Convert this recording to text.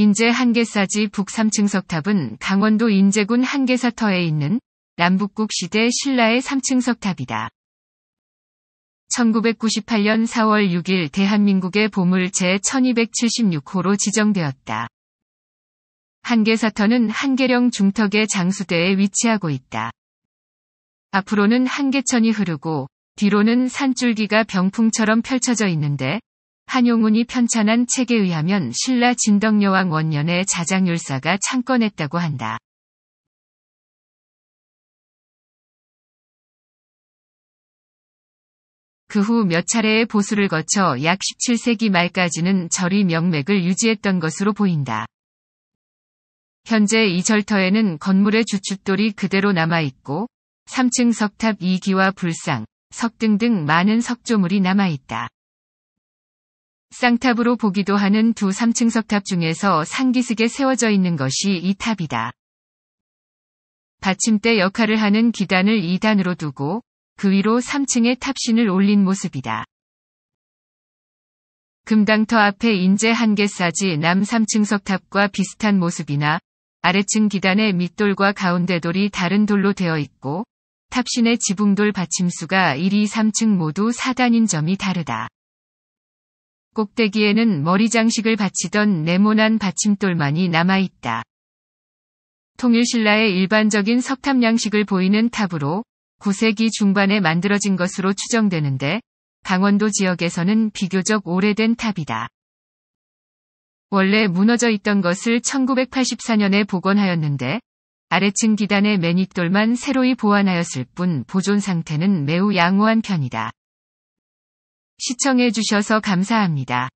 인제 한계사지 북3층 석탑은 강원도 인제군 한계사터에 있는 남북국 시대 신라의 3층 석탑이다. 1998년 4월 6일 대한민국의 보물 제1276호로 지정되었다. 한계사터는 한계령 중턱의 장수대에 위치하고 있다. 앞으로는 한계천이 흐르고 뒤로는 산줄기가 병풍처럼 펼쳐져 있는데 한용운이 편찬한 책에 의하면 신라 진덕여왕 원년에 자장율사가 창건했다고 한다. 그 후 몇 차례의 보수를 거쳐 약 17세기 말까지는 절이 명맥을 유지했던 것으로 보인다. 현재 이 절터에는 건물의 주춧돌이 그대로 남아있고 3층 석탑 2기와 불상, 석등등 많은 석조물이 남아있다. 쌍탑으로 보기도 하는 두 3층 석탑 중에서 상기슭에 세워져 있는 것이 이 탑이다. 받침대 역할을 하는 기단을 2단으로 두고 그 위로 3층의 탑신을 올린 모습이다. 금당터 앞에 인제 한개 싸지 남 3층 석탑과 비슷한 모습이나 아래층 기단의 밑돌과 가운데 돌이 다른 돌로 되어 있고 탑신의 지붕돌 받침수가 1, 2, 3층 모두 4단인 점이 다르다. 꼭대기에는 머리 장식을 바치던 네모난 받침돌만이 남아있다. 통일신라의 일반적인 석탑 양식을 보이는 탑으로 9세기 중반에 만들어진 것으로 추정되는데 강원도 지역에서는 비교적 오래된 탑이다. 원래 무너져 있던 것을 1984년에 복원하였는데 아래층 기단의 매니돌만 새로이 보완하였을 뿐 보존 상태는 매우 양호한 편이다. 시청해주셔서 감사합니다.